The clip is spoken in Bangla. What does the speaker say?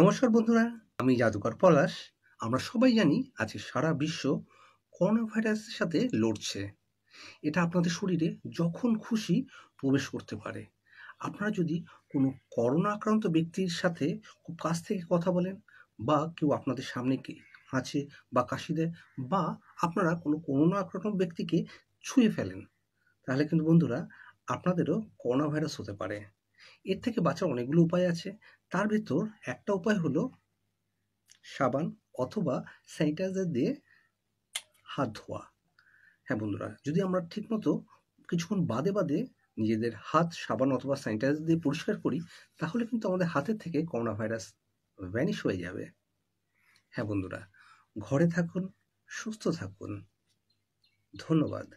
নমস্কার বন্ধুরা আমি জাদুকর পলাশ আমরা সবাই জানি আজ সারা বিশ্ব করোনা ভাইরাসের সাথে লড়ছে এটা আপনাদের শরীরে যখন খুশি প্রবেশ করতে পারে আপনারা যদি কোনো করোনা আক্রান্ত ব্যক্তির সাথে খুব কাছ থেকে কথা বলেন বা কেউ আপনাদের সামনে হাঁচে বা কাশি দেয় বা আপনারা কোনো করোনা আক্রান্ত ব্যক্তিকে ছুঁয়ে ফেলেন তাহলে কিন্তু বন্ধুরা আপনাদেরও করোনা ভাইরাস হতে পারে এর থেকে বাঁচার অনেকগুলো উপায় আছে তার ভেতর একটা উপায় হলো সাবান অথবা স্যানিটাইজার দিয়ে হাত ধোয়া হ্যাঁ বন্ধুরা যদি আমরা ঠিকমতো কিছুক্ষণ বাদে বাদে নিজেদের হাত সাবান অথবা স্যানিটাইজার দিয়ে পরিষ্কার করি তাহলে কিন্তু আমাদের হাতের থেকে করোনা ভাইরাস ভ্যানিশ হয়ে যাবে হ্যাঁ বন্ধুরা ঘরে থাকুন সুস্থ থাকুন ধন্যবাদ